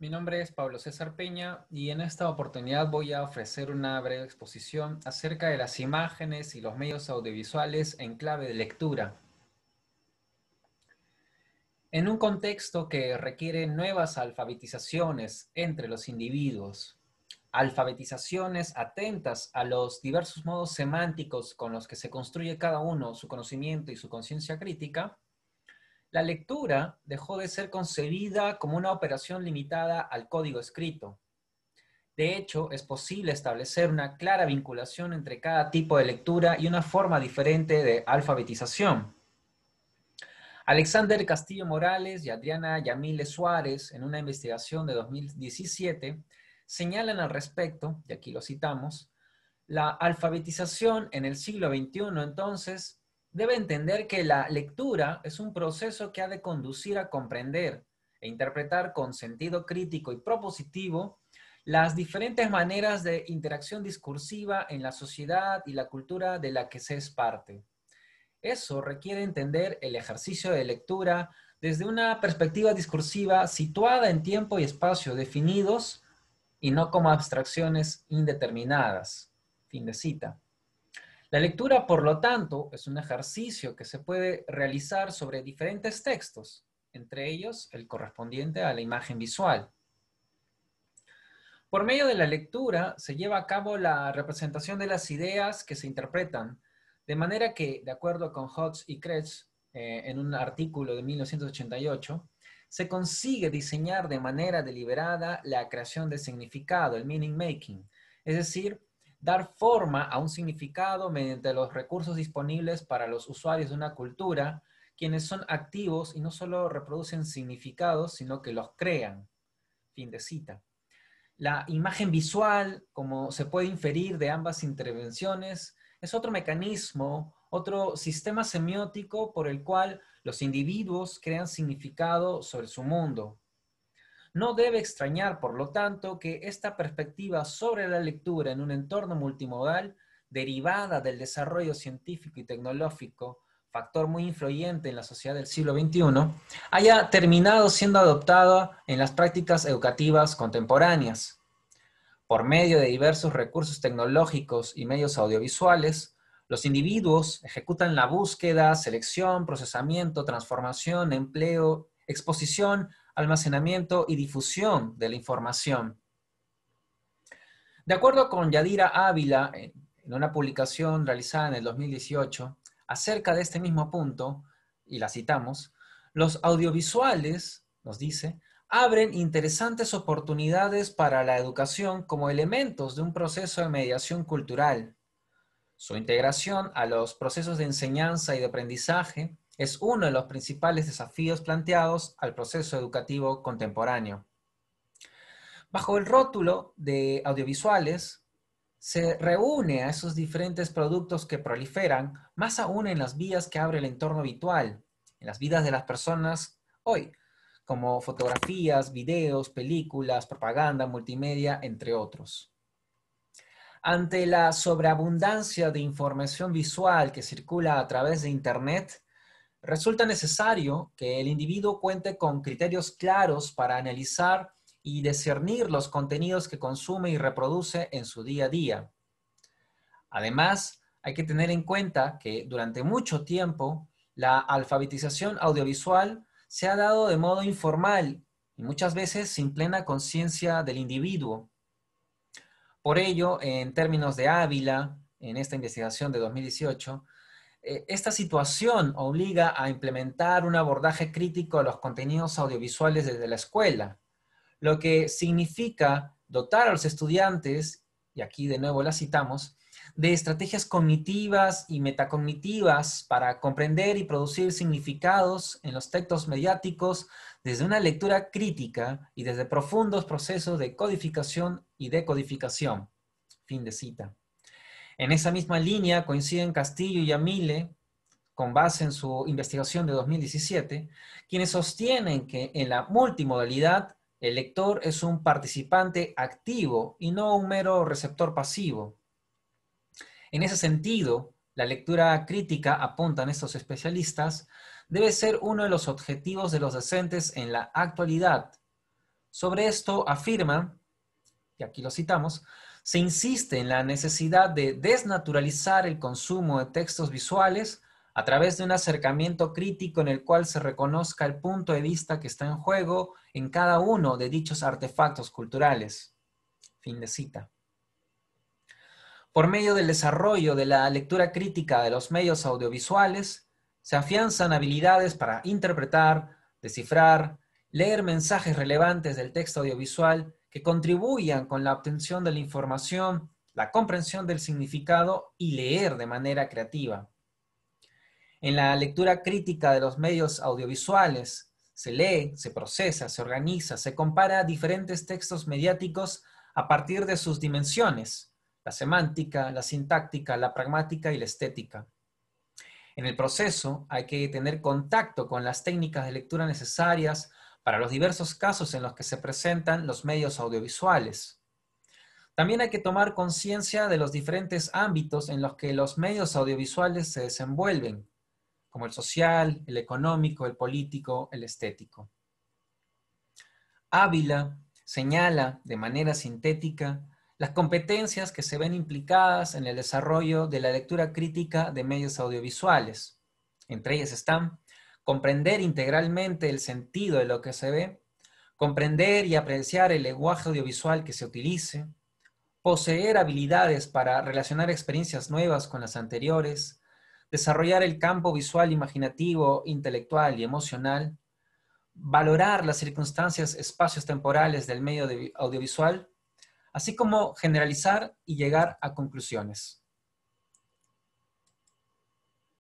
Mi nombre es Pablo César Peña y en esta oportunidad voy a ofrecer una breve exposición acerca de las imágenes y los medios audiovisuales en clave de lectura. En un contexto que requiere nuevas alfabetizaciones entre los individuos, alfabetizaciones atentas a los diversos modos semánticos con los que se construye cada uno su conocimiento y su conciencia crítica, la lectura dejó de ser concebida como una operación limitada al código escrito. De hecho, es posible establecer una clara vinculación entre cada tipo de lectura y una forma diferente de alfabetización. Alexander Castillo Morales y Adriana Yamile Suárez, en una investigación de 2017, señalan al respecto, y aquí lo citamos, la alfabetización en el siglo XXI entonces debe entender que la lectura es un proceso que ha de conducir a comprender e interpretar con sentido crítico y propositivo las diferentes maneras de interacción discursiva en la sociedad y la cultura de la que se es parte. Eso requiere entender el ejercicio de lectura desde una perspectiva discursiva situada en tiempo y espacio definidos y no como abstracciones indeterminadas. Fin de cita. La lectura, por lo tanto, es un ejercicio que se puede realizar sobre diferentes textos, entre ellos el correspondiente a la imagen visual. Por medio de la lectura se lleva a cabo la representación de las ideas que se interpretan, de manera que, de acuerdo con Hodge y Kretsch, eh, en un artículo de 1988, se consigue diseñar de manera deliberada la creación de significado, el meaning making, es decir, dar forma a un significado mediante los recursos disponibles para los usuarios de una cultura, quienes son activos y no solo reproducen significados, sino que los crean. Fin de cita. La imagen visual, como se puede inferir de ambas intervenciones, es otro mecanismo, otro sistema semiótico por el cual los individuos crean significado sobre su mundo, no debe extrañar, por lo tanto, que esta perspectiva sobre la lectura en un entorno multimodal, derivada del desarrollo científico y tecnológico, factor muy influyente en la sociedad del siglo XXI, haya terminado siendo adoptada en las prácticas educativas contemporáneas. Por medio de diversos recursos tecnológicos y medios audiovisuales, los individuos ejecutan la búsqueda, selección, procesamiento, transformación, empleo, exposición almacenamiento y difusión de la información. De acuerdo con Yadira Ávila, eh, en una publicación realizada en el 2018 acerca de este mismo punto, y la citamos, los audiovisuales, nos dice, abren interesantes oportunidades para la educación como elementos de un proceso de mediación cultural. Su integración a los procesos de enseñanza y de aprendizaje es uno de los principales desafíos planteados al proceso educativo contemporáneo. Bajo el rótulo de audiovisuales, se reúne a esos diferentes productos que proliferan, más aún en las vías que abre el entorno habitual, en las vidas de las personas hoy, como fotografías, videos, películas, propaganda, multimedia, entre otros. Ante la sobreabundancia de información visual que circula a través de Internet, resulta necesario que el individuo cuente con criterios claros para analizar y discernir los contenidos que consume y reproduce en su día a día. Además, hay que tener en cuenta que durante mucho tiempo la alfabetización audiovisual se ha dado de modo informal y muchas veces sin plena conciencia del individuo. Por ello, en términos de Ávila, en esta investigación de 2018, eh, esta situación obliga a implementar un abordaje crítico a los contenidos audiovisuales desde la escuela, lo que significa dotar a los estudiantes, y aquí de nuevo la citamos, de estrategias cognitivas y metacognitivas para comprender y producir significados en los textos mediáticos desde una lectura crítica y desde profundos procesos de codificación y decodificación. Fin de cita. En esa misma línea coinciden Castillo y Amile, con base en su investigación de 2017, quienes sostienen que en la multimodalidad el lector es un participante activo y no un mero receptor pasivo. En ese sentido, la lectura crítica, apuntan estos especialistas, debe ser uno de los objetivos de los docentes en la actualidad. Sobre esto afirman, y aquí lo citamos, se insiste en la necesidad de desnaturalizar el consumo de textos visuales a través de un acercamiento crítico en el cual se reconozca el punto de vista que está en juego en cada uno de dichos artefactos culturales. Fin de cita. Por medio del desarrollo de la lectura crítica de los medios audiovisuales, se afianzan habilidades para interpretar, descifrar, leer mensajes relevantes del texto audiovisual que contribuyan con la obtención de la información, la comprensión del significado y leer de manera creativa. En la lectura crítica de los medios audiovisuales, se lee, se procesa, se organiza, se compara diferentes textos mediáticos a partir de sus dimensiones, la semántica, la sintáctica, la pragmática y la estética. En el proceso hay que tener contacto con las técnicas de lectura necesarias para los diversos casos en los que se presentan los medios audiovisuales. También hay que tomar conciencia de los diferentes ámbitos en los que los medios audiovisuales se desenvuelven, como el social, el económico, el político, el estético. Ávila señala de manera sintética las competencias que se ven implicadas en el desarrollo de la lectura crítica de medios audiovisuales. Entre ellas están comprender integralmente el sentido de lo que se ve, comprender y apreciar el lenguaje audiovisual que se utilice, poseer habilidades para relacionar experiencias nuevas con las anteriores, desarrollar el campo visual imaginativo, intelectual y emocional, valorar las circunstancias espacios temporales del medio audiovisual, así como generalizar y llegar a conclusiones.